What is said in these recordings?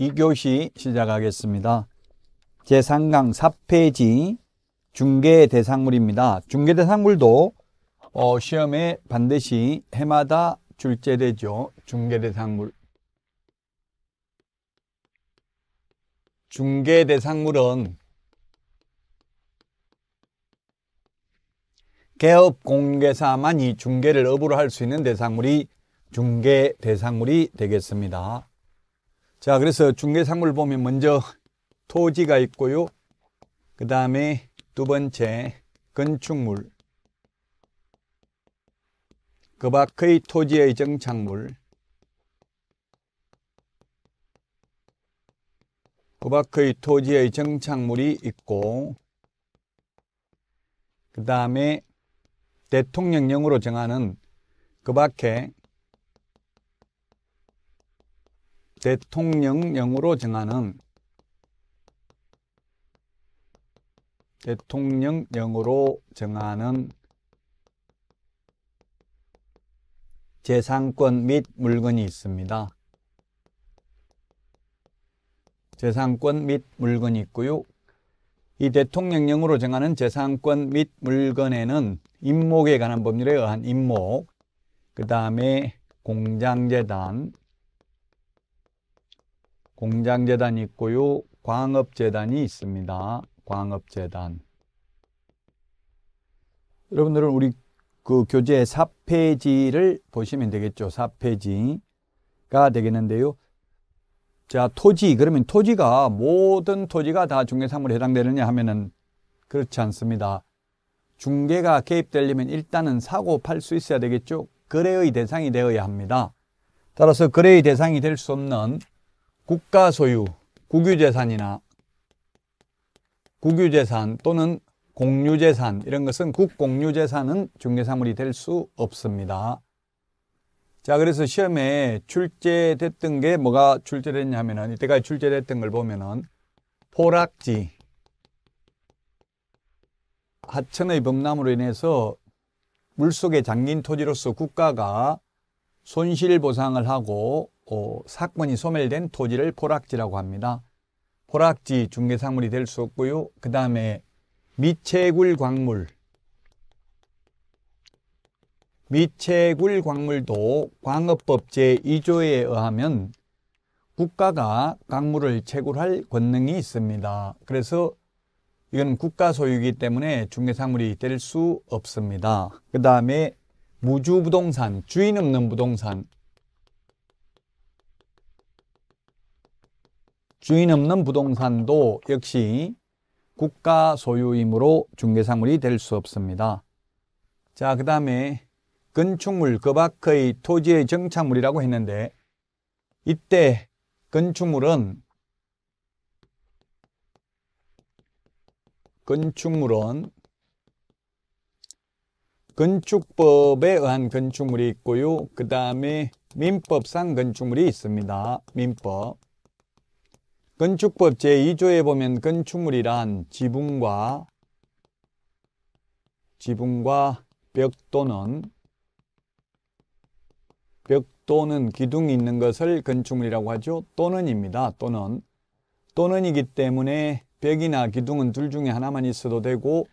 2교시 시작하겠습니다. 제3강 4페이지 중개 대상물입니다. 중개 대상물도 어, 시험에 반드시 해마다 출제되죠. 중개 대상물. 중개 대상물은 개업 공개사만이 중개를 업으로 할 수 있는 대상물이 중개 대상물이 되겠습니다. 자, 그래서 중개상물 보면 먼저 토지가 있고요. 그 다음에 두 번째 건축물. 그 밖의 토지의 정착물. 그 밖의 토지의 정착물이 있고 그 다음에 대통령령으로 정하는 그 밖에 대통령령으로 정하는 대통령령으로 정하는 재산권 및 물건이 있습니다. 재산권 및 물건이 있고요. 이 대통령령으로 정하는 재산권 및 물건에는 임목에 관한 법률에 의한 임목, 그 다음에 공장재단, 공장재단이 있고요. 광업재단이 있습니다. 광업재단. 여러분들은 우리 그 교재 4페이지를 보시면 되겠죠. 4페이지가 되겠는데요. 자, 토지. 그러면 토지가 모든 토지가 다 중개사물에 해당되느냐 하면은 그렇지 않습니다. 중개가 개입되려면 일단은 사고 팔 수 있어야 되겠죠. 거래의 대상이 되어야 합니다. 따라서 거래의 대상이 될 수 없는 국가 소유, 국유재산이나 국유재산 또는 공유재산 이런 것은 국공유재산은 중개사물이 될 수 없습니다. 자 그래서 시험에 출제됐던 게 뭐가 출제됐냐면은 이때까지 출제됐던 걸 보면은 포락지 하천의 범람으로 인해서 물속에 잠긴 토지로서 국가가 손실 보상을 하고 오, 어, 사건이 소멸된 토지를 보락지라고 합니다. 보락지 중개상물이 될 수 없고요. 그 다음에 미채굴 광물 미채굴 광물도 광업법 제2조에 의하면 국가가 광물을 채굴할 권능이 있습니다. 그래서 이건 국가 소유이기 때문에 중개상물이 될 수 없습니다. 그 다음에 무주부동산, 주인 없는 부동산 주인 없는 부동산도 역시 국가 소유이므로 중개상물이 될 수 없습니다. 자, 그 다음에 건축물 그 밖의 토지의 정착물이라고 했는데 이때 건축물은 건축물은 건축법에 의한 건축물이 있고요. 그 다음에 민법상 건축물이 있습니다. 민법. 건축법 제2조에 보면 건축물이란 지붕과 지붕과 벽 또는 벽 또는 기둥이 있는 것을 건축물이라고 하죠. 또는입니다. 또는 또는이기 때문에 벽이나 기둥은 둘 중에 하나만 있어도 되고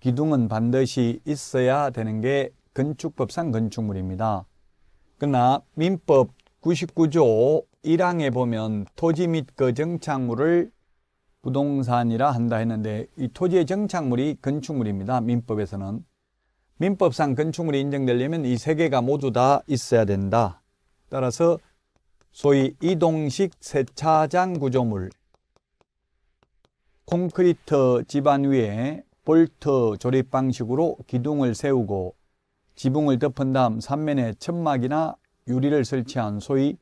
기둥은 반드시 있어야 되는 게 건축법상 건축물입니다. 그러나 민법 99조 1항에 보면 토지 및 그 정착물을 부동산이라 한다 했는데 이 토지의 정착물이 건축물입니다. 민법에서는. 민법상 건축물이 인정되려면 이 세 개가 모두 다 있어야 된다. 따라서 소위 이동식 세차장 구조물 콘크리트 집안 위에 볼트 조립 방식으로 기둥을 세우고 지붕을 덮은 다음 삼면에 천막이나 유리를 설치한 소위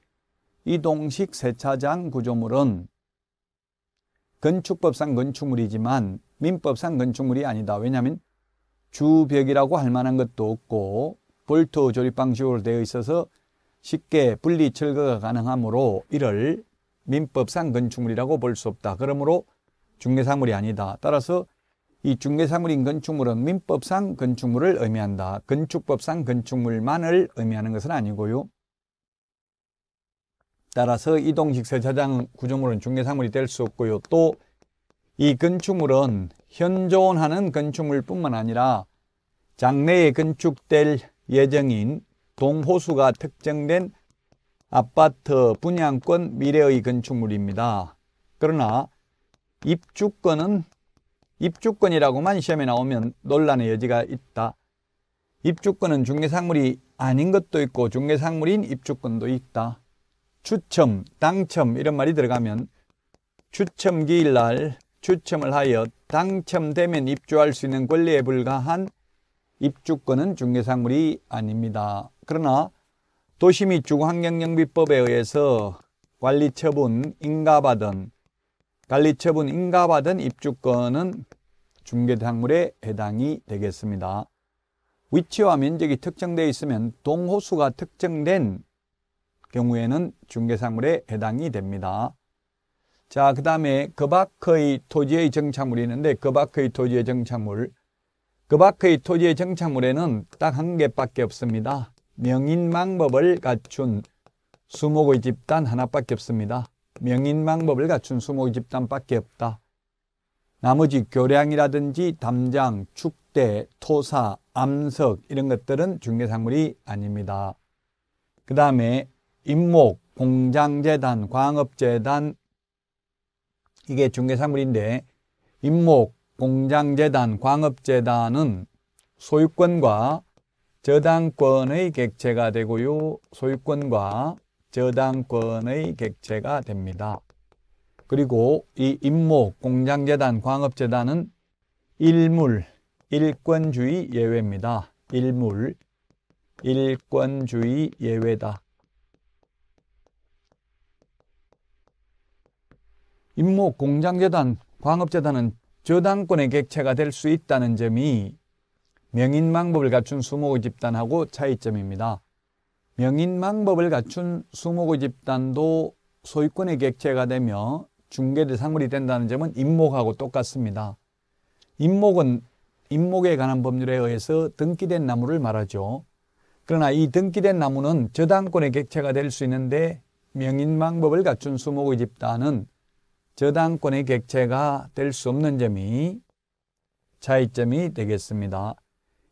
이동식 세차장 구조물은 건축법상 건축물이지만 민법상 건축물이 아니다. 왜냐하면 주벽이라고 할 만한 것도 없고 볼트 조립 방식으로 되어 있어서 쉽게 분리 철거가 가능하므로 이를 민법상 건축물이라고 볼 수 없다. 그러므로 중개사물이 아니다. 따라서 이 중개사물인 건축물은 민법상 건축물을 의미한다. 건축법상 건축물만을 의미하는 것은 아니고요. 따라서 이동식세 저장 구조물은 중개상물이 될 수 없고요. 또 이 건축물은 현존하는 건축물뿐만 아니라 장래에 건축될 예정인 동호수가 특정된 아파트 분양권 미래의 건축물입니다. 그러나 입주권은 입주권이라고만 시험에 나오면 논란의 여지가 있다. 입주권은 중개상물이 아닌 것도 있고 중개상물인 입주권도 있다. 추첨, 당첨 이런 말이 들어가면 추첨기일 날 추첨을 하여 당첨되면 입주할 수 있는 권리에 불과한 입주권은 중개상물이 아닙니다. 그러나 도시및 주거환경영비법에 의해서 관리처분 인가받은 관리처분 인가받은 입주권은 중개상물에 해당이 되겠습니다. 위치와 면적이 특정되어 있으면 동호수가 특정된 경우에는 중개사물에 해당이 됩니다. 자, 그 다음에 그 밖의 토지의 정착물이 있는데 그 밖의 토지의 정착물 그 밖의 토지의 정착물에는 딱 한 개밖에 없습니다. 명인망법을 갖춘 수목의 집단 하나밖에 없습니다. 명인망법을 갖춘 수목의 집단밖에 없다. 나머지 교량이라든지 담장, 축대, 토사, 암석 이런 것들은 중개상물이 아닙니다. 그 다음에 임목, 공장재단, 광업재단 이게 중개상물인데 임목, 공장재단, 광업재단은 소유권과 저당권의 객체가 되고요. 소유권과 저당권의 객체가 됩니다. 그리고 이 임목, 공장재단, 광업재단은 일물, 일권주의 예외입니다. 일물, 일권주의 예외다. 임목 공장재단, 광업재단은 저당권의 객체가 될 수 있다는 점이 명인망법을 갖춘 수목의 집단하고 차이점입니다. 명인망법을 갖춘 수목의 집단도 소유권의 객체가 되며 중개대상물이 된다는 점은 임목하고 똑같습니다. 임목은 임목에 관한 법률에 의해서 등기된 나무를 말하죠. 그러나 이 등기된 나무는 저당권의 객체가 될 수 있는데 명인망법을 갖춘 수목의 집단은 저당권의 객체가 될 수 없는 점이 차이점이 되겠습니다.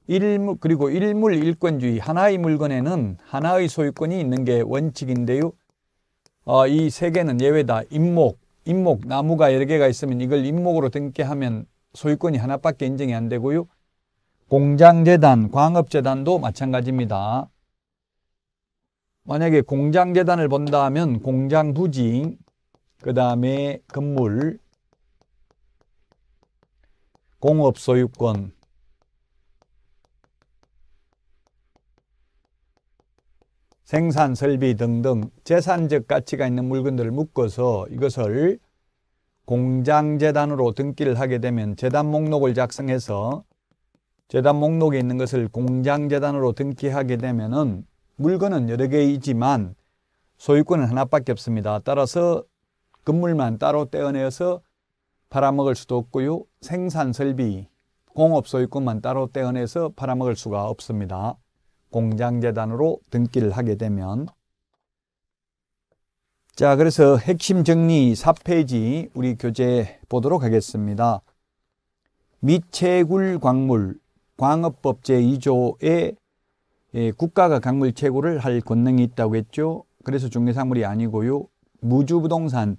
일무, 그리고 일물 일권주의 하나의 물건에는 하나의 소유권이 있는 게 원칙인데요. 어, 이세 개는 예외다. 임목, 임목 나무가 여러 개가 있으면 이걸 임목으로 등기하면 소유권이 하나밖에 인정이 안 되고요. 공장재단, 광업재단도 마찬가지입니다. 만약에 공장재단을 본다 면 공장 부지, 그 다음에 건물, 공업 소유권, 생산 설비 등등 재산적 가치가 있는 물건들을 묶어서 이것을 공장재단으로 등기를 하게 되면 재단 목록을 작성해서 재단 목록에 있는 것을 공장재단으로 등기하게 되면 물건은 여러 개이지만 소유권은 하나밖에 없습니다. 따라서 건물만 따로 떼어내어서 팔아먹을 수도 없고요. 생산 설비, 공업 소유권만 따로 떼어내서 팔아먹을 수가 없습니다. 공장재단으로 등기를 하게 되면 자, 그래서 핵심 정리 4페이지 우리 교재 보도록 하겠습니다. 미채굴 광물 광업법 제2조에 예, 국가가 강물 채굴을 할 권능이 있다고 했죠. 그래서 중개사물이 아니고요. 무주부동산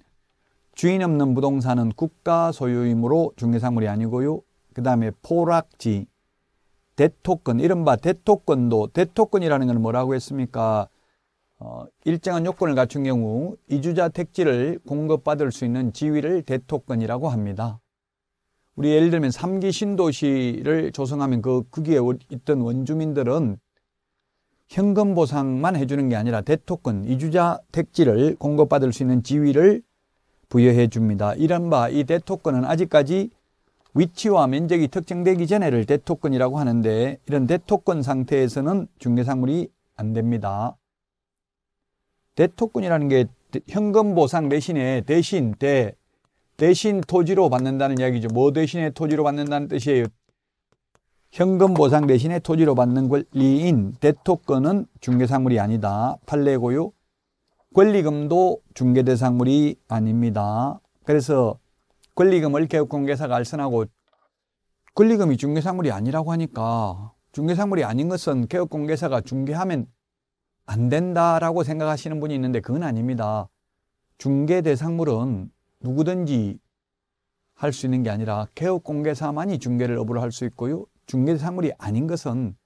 주인 없는 부동산은 국가 소유이므로 중개상물이 아니고요. 그 다음에 포락지, 대토권, 이른바 대토권도 대토권이라는 건 뭐라고 했습니까? 어, 일정한 요건을 갖춘 경우 이주자 택지를 공급받을 수 있는 지위를 대토권이라고 합니다. 우리 예를 들면 3기 신도시를 조성하면 그 거기에 있던 원주민들은 현금 보상만 해주는 게 아니라 대토권, 이주자 택지를 공급받을 수 있는 지위를 부여해 줍니다. 이른바 이 대토권은 아직까지 위치와 면적이 특정되기 전에를 대토권이라고 하는데 이런 대토권 상태에서는 중개상물이 안 됩니다. 대토권이라는 게 현금 보상 대신에 대신 대 대신 토지로 받는다는 이야기죠. 뭐 대신에 토지로 받는다는 뜻이에요. 현금 보상 대신에 토지로 받는 권리인 대토권은 중개상물이 아니다. 판례고요. 권리금도 중개대상물이 아닙니다. 그래서 권리금을 개업공개사가 알선하고 권리금이 중개상물이 아니라고 하니까 중개상물이 아닌 것은 개업공개사가 중개하면 안 된다라고 생각하시는 분이 있는데 그건 아닙니다. 중개대상물은 누구든지 할 수 있는 게 아니라 개업공개사만이 중개를 업으로 할 수 있고요. 중개대상물이 아닌 것은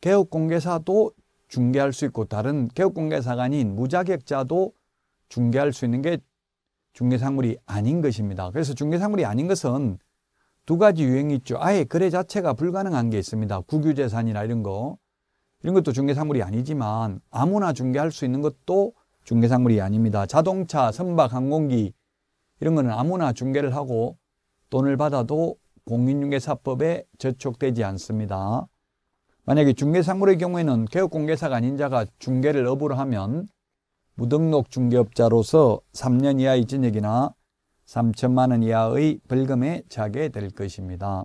개업공개사도 중개할 수 있고 다른 개업공개사가 인 무자격자도 중개할 수 있는 게 중개상물이 아닌 것입니다. 그래서 중개상물이 아닌 것은 두 가지 유형이 있죠. 아예 거래 자체가 불가능한 게 있습니다. 국유재산이나 이런 거. 이런 것도 중개상물이 아니지만 아무나 중개할 수 있는 것도 중개상물이 아닙니다. 자동차, 선박, 항공기 이런 거는 아무나 중개를 하고 돈을 받아도 공인중개사법에 저촉되지 않습니다. 만약에 중개상물의 경우에는 개업공개사가 아닌 자가 중개를 업으로 하면 무등록 중개업자로서 3년 이하의 징역이나 3천만 원 이하의 벌금에 자게 될 것입니다.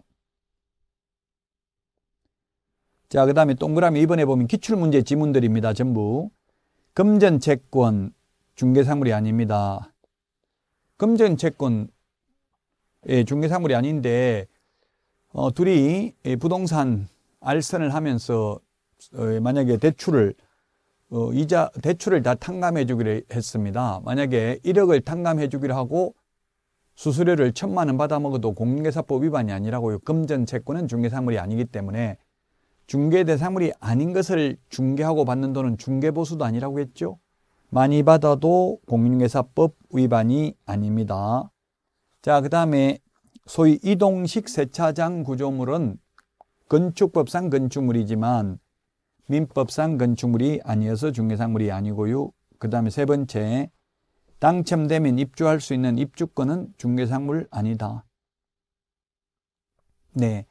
자, 그 다음에 동그라미 이번에 보면 기출문제 지문들입니다. 전부. 금전채권, 중개상물이 아닙니다. 금전채권, 예, 중개상물이 아닌데, 어, 둘이 예, 부동산 알선을 하면서 어, 만약에 대출을 어, 이자 대출을 다 탕감해 주기로 했습니다. 만약에 1억을 탕감해 주기로 하고 수수료를 천만 원 받아 먹어도 공인계사법 위반이 아니라고요. 금전 채권은 중개사물이 아니기 때문에 중개 대상물이 아닌 것을 중개하고 받는 돈은 중개보수도 아니라고 했죠. 많이 받아도 공인계사법 위반이 아닙니다. 자, 그 다음에 소위 이동식 세차장 구조물은 건축법상 건축물이지만 민법상 건축물이 아니어서 중개상물이 아니고요. 그 다음에 세 번째 당첨되면 입주할 수 있는 입주권은 중개상물 아니다. 네,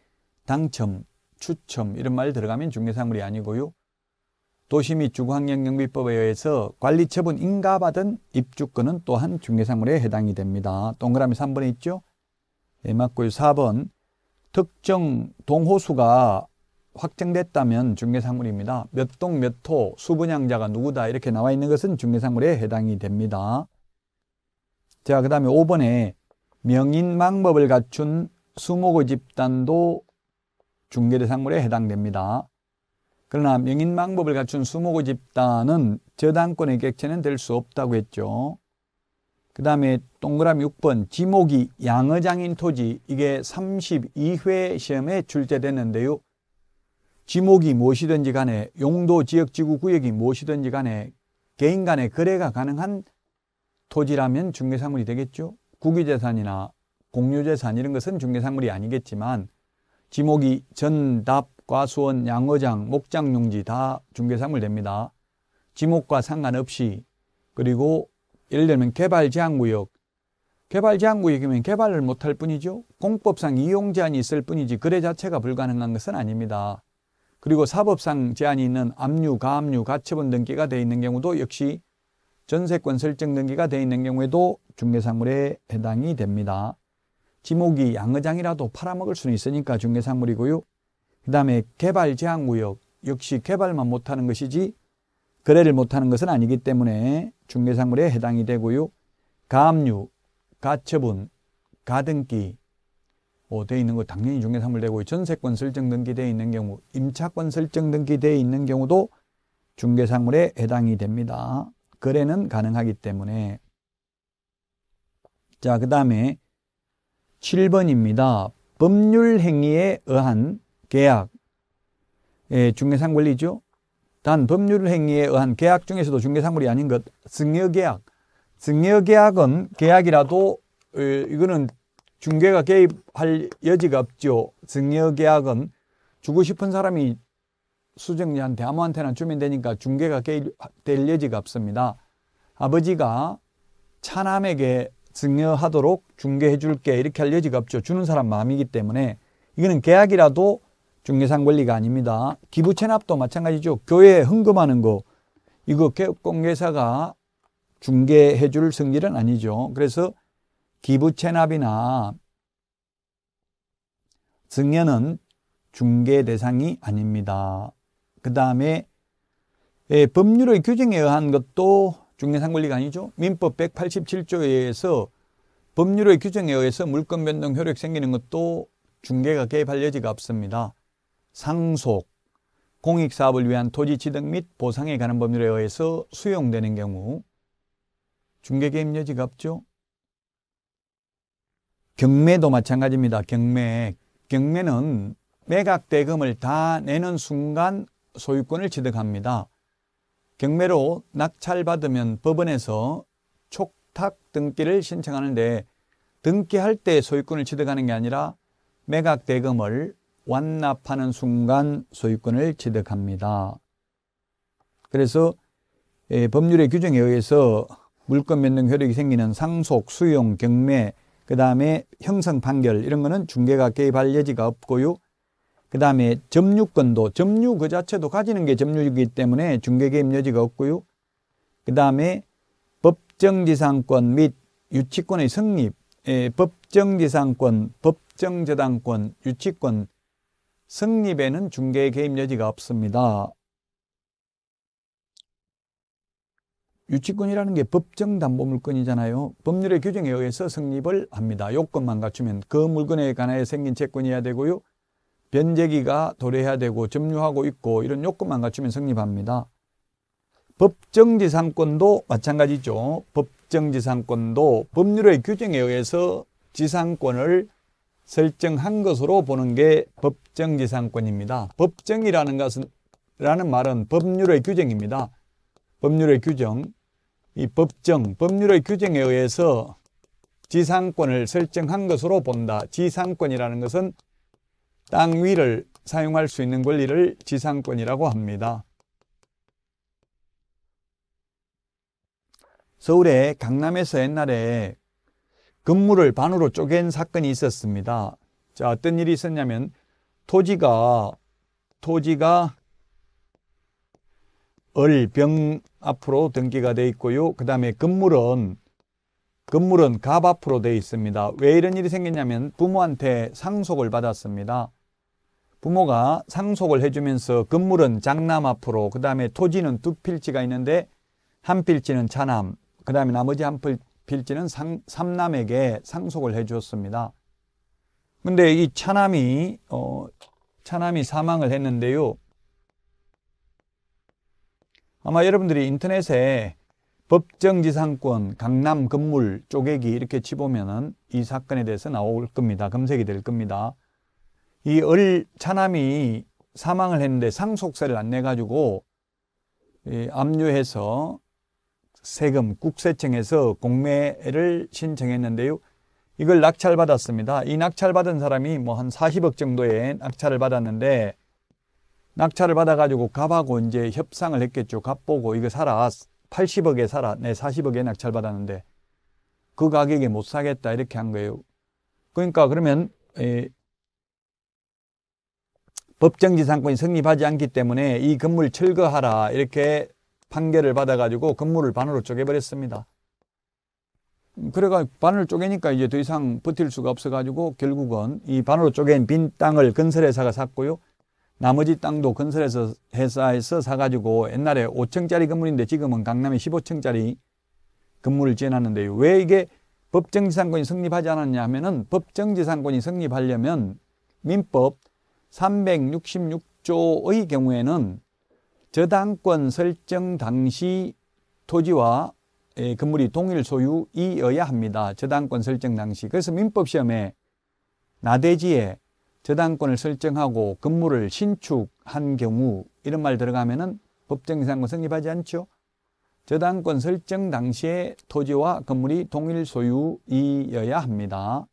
당첨, 추첨 이런 말 들어가면 중개상물이 아니고요. 도시 및 주거환경경비법에 의해서 관리처분 인가받은 입주권은 또한 중개상물에 해당이 됩니다. 동그라미 3번에 있죠? 예, 맞고요. 4번 특정 동호수가 확정됐다면 중개사물입니다. 몇 동 몇 호 수분양자가 누구다 이렇게 나와 있는 것은 중개사물에 해당이 됩니다. 자, 그 다음에 5번에 명인방법을 갖춘 수목의 집단도 중개대상물에 해당됩니다. 그러나 명인방법을 갖춘 수목의 집단은 저당권의 객체는 될 수 없다고 했죠. 그 다음에 동그라미 6번 지목이 양어장인 토지 이게 32회 시험에 출제됐는데요. 지목이 무엇이든지 간에 용도 지역 지구 구역이 무엇이든지 간에 개인 간의 거래가 가능한 토지라면 중개상물이 되겠죠. 국유재산이나 공유재산 이런 것은 중개상물이 아니겠지만 지목이 전답, 과수원, 양어장, 목장용지 다 중개상물 됩니다. 지목과 상관없이 그리고 예를 들면 개발제한구역. 개발제한구역이면 개발을 못할 뿐이죠. 공법상 이용제한이 있을 뿐이지 거래 자체가 불가능한 것은 아닙니다. 그리고 사법상 제한이 있는 압류, 가압류, 가처분 등기가 되어 있는 경우도 역시 전세권 설정 등기가 되어 있는 경우에도 중개상물에 해당이 됩니다. 지목이 양어장이라도 팔아먹을 수는 있으니까 중개상물이고요. 그 다음에 개발 제한구역 역시 개발만 못하는 것이지 거래를 못하는 것은 아니기 때문에 중개상물에 해당이 되고요. 가압류, 가처분, 가등기 어, 돼 있는 거 당연히 중개상물 되고 전세권 설정 등기되 있는 경우 임차권 설정 등기되 있는 경우도 중개상물에 해당이 됩니다. 거래는 가능하기 때문에 자, 그 다음에 7번입니다. 법률 행위에 의한 계약. 예, 중개상 권리죠. 단 법률 행위에 의한 계약 중에서도 중개상물이 아닌 것 증여계약 증여계약은 계약이라도 어, 이거는 중개가 개입할 여지가 없죠 증여계약은 주고 싶은 사람이 수정자한테 아무한테나 주면 되니까 중개가 개입될 여지가 없습니다 아버지가 차남에게 증여하도록 중개해 줄게 이렇게 할 여지가 없죠 주는 사람 마음이기 때문에 이거는 계약이라도 중개상 권리가 아닙니다. 기부 체납도 마찬가지죠. 교회에 헌금하는 거 이거 공개사가 중개해 줄 성질은 아니죠. 그래서 기부 체납이나 증여는 중개 대상이 아닙니다. 그 다음에 예, 법률의 규정에 의한 것도 중개상 권리가 아니죠. 민법 187조에 의해서 법률의 규정에 의해서 물권 변동 효력 생기는 것도 중개가 개입할 여지가 없습니다. 상속, 공익사업을 위한 토지취득 및 보상에 관한 법률에 의해서 수용되는 경우 중개개입 여지 없죠. 경매도 마찬가지입니다. 경매. 경매는 매각 대금을 다 내는 순간 소유권을 취득합니다. 경매로 낙찰받으면 법원에서 촉탁 등기를 신청하는데 등기할 때 소유권을 취득하는 게 아니라 매각 대금을 완납하는 순간 소유권을 취득합니다. 그래서 예, 법률의 규정에 의해서 물권 면동 효력이 생기는 상속, 수용, 경매, 그 다음에 형성 판결 이런 거는 중개가 개입할 여지가 없고요. 그 다음에 점유권도 점유 그 자체도 가지는 게 점유이기 때문에 중개 개입 여지가 없고요. 그 다음에 법정지상권 및 유치권의 성립, 예, 법정지상권, 법정저당권, 유치권 성립에는 중개 개입 여지가 없습니다. 유치권이라는 게 법정 담보물권이잖아요. 법률의 규정에 의해서 성립을 합니다. 요건만 갖추면 그 물건에 관하여 생긴 채권이어야 되고요. 변제기가 도래해야 되고 점유하고 있고 이런 요건만 갖추면 성립합니다. 법정지상권도 마찬가지죠. 법정지상권도 법률의 규정에 의해서 지상권을 설정한 것으로 보는 게 법정지상권입니다. 법정이라는 것은 라는 말은 법률의 규정입니다. 법률의 규정, 이 법정, 법률의 규정에 의해서 지상권을 설정한 것으로 본다. 지상권이라는 것은 땅 위를 사용할 수 있는 권리를 지상권이라고 합니다. 서울의 강남에서 옛날에 건물을 반으로 쪼갠 사건이 있었습니다. 자, 어떤 일이 있었냐면 토지가 토지가 얼, 병 앞으로 등기가 돼 있고요. 그 다음에 건물은 건물은 갑 앞으로 돼 있습니다. 왜 이런 일이 생겼냐면 부모한테 상속을 받았습니다. 부모가 상속을 해주면서 건물은 장남 앞으로 그 다음에 토지는 두 필지가 있는데 한 필지는 차남 그 다음에 나머지 한 필, 지 필지는 상, 삼남에게 상속을 해 주었습니다. 근데 이 차남이 어, 차남이 사망을 했는데요. 아마 여러분들이 인터넷에 법정지상권 강남 건물 쪼개기 이렇게 치보면은 이 사건에 대해서 나올 겁니다. 검색이 될 겁니다. 이얼 차남이 사망을 했는데 상속세를 안 내가지고 예, 압류해서 세금 국세청에서 공매를 신청했는데요. 이걸 낙찰 받았습니다. 이 낙찰 받은 사람이 뭐 한 40억 정도의 낙찰을 받았는데 낙찰을 받아가지고 갑하고 이제 협상을 했겠죠. 갑 보고 이거 사라. 80억에 사라. 네, 40억에 낙찰 받았는데 그 가격에 못 사겠다 이렇게 한 거예요. 그러니까 그러면 에, 예, 법정지상권이 성립하지 않기 때문에 이 건물 철거하라 이렇게 판결을 받아가지고 건물을 반으로 쪼개버렸습니다. 그래가 반을 쪼개니까 이제 더 이상 버틸 수가 없어가지고 결국은 이 반으로 쪼갠 빈 땅을 건설회사가 샀고요. 나머지 땅도 건설회사 에서 사가지고 옛날에 5층짜리 건물인데 지금은 강남에 15층짜리 건물을 지어놨는데요. 왜 이게 법정지상권이 성립하지 않았냐 하면은 법정지상권이 성립하려면 민법 366조의 경우에는 저당권 설정 당시 토지와 예, 건물이 동일 소유이어야 합니다. 저당권 설정 당시. 그래서 민법시험에 나대지에 저당권을 설정하고 건물을 신축한 경우 이런 말 들어가면은 법정이상권 성립하지 않죠. 저당권 설정 당시에 토지와 건물이 동일 소유이어야 합니다.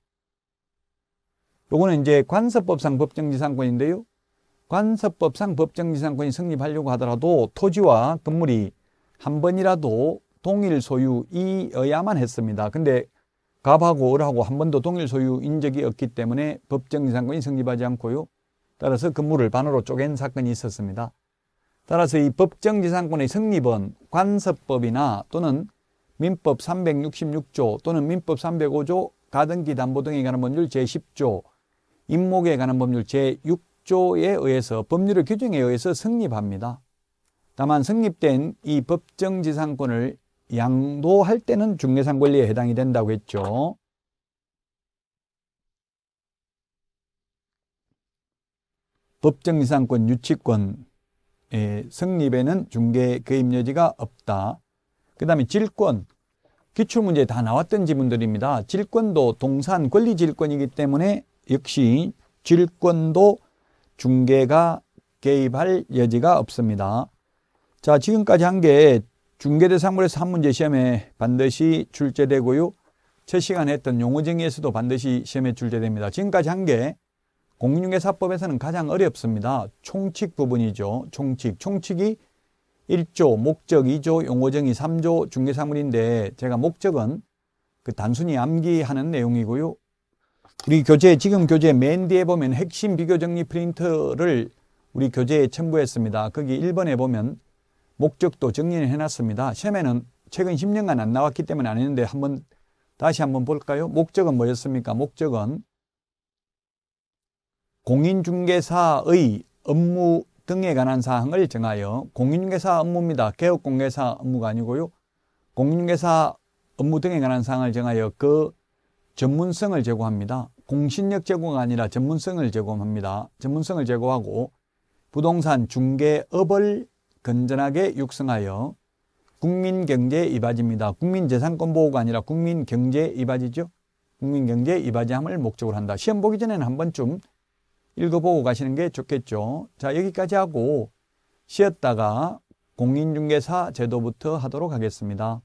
요거는 이제 관서법상 법정지상권인데요. 관서법상 법정지상권이 성립하려고 하더라도 토지와 건물이 한 번이라도 동일 소유이어야만 했습니다. 근데 갑하고 을하고 한 번도 동일 소유인 적이 없기 때문에 법정지상권이 성립하지 않고요. 따라서 건물을 반으로 쪼갠 사건이 있었습니다. 따라서 이 법정지상권의 성립은 관서법이나 또는 민법 366조 또는 민법 305조 가등기 담보 등에 관한 법률 제10조 임목에 관한 법률 제6 조 법조에 의해서 법률의 규정에 의해서 성립합니다. 다만 성립된 이 법정지상권을 양도할 때는 중개상 권리에 해당이 된다고 했죠. 법정지상권 유치권의 성립에는 중개 개입 여지가 없다. 그 다음에 질권, 기출문제 다 나왔던 지문들입니다. 질권도 동산 권리질권이기 때문에 역시 질권도 중개가 개입할 여지가 없습니다. 자, 지금까지 한 게 중개대상물에서 한 문제 시험에 반드시 출제되고요. 첫 시간에 했던 용어정의에서도 반드시 시험에 출제됩니다. 지금까지 한 게 공인중개사법에서는 가장 어렵습니다. 총칙 부분이죠. 총칙. 총칙이 1조, 목적 2조, 용어정의 3조 중개사물인데 제가 목적은 그 단순히 암기하는 내용이고요. 우리 교재 지금 교재 맨 뒤에 보면 핵심 비교 정리 프린트를 우리 교재에 첨부했습니다. 거기 1번에 보면 목적도 정리를 해놨습니다. 셈에는 최근 10년간 안 나왔기 때문에 안 했는데 한번 다시 한번 볼까요? 목적은 뭐였습니까? 목적은 공인중개사의 업무 등에 관한 사항을 정하여 공인중개사 업무입니다. 개업공개사 업무가 아니고요. 공인중개사 업무 등에 관한 사항을 정하여 그 전문성을 제고합니다. 공신력 제고가 아니라 전문성을 제고합니다. 전문성을 제고하고 부동산 중개업을 건전하게 육성하여 국민 경제에 이바지입니다. 국민 재산권 보호가 아니라 국민 경제에 이바지죠. 국민 경제에 이바지함을 목적으로 한다. 시험 보기 전에는 한 번쯤 읽어보고 가시는 게 좋겠죠. 자, 여기까지 하고 쉬었다가 공인중개사 제도부터 하도록 하겠습니다.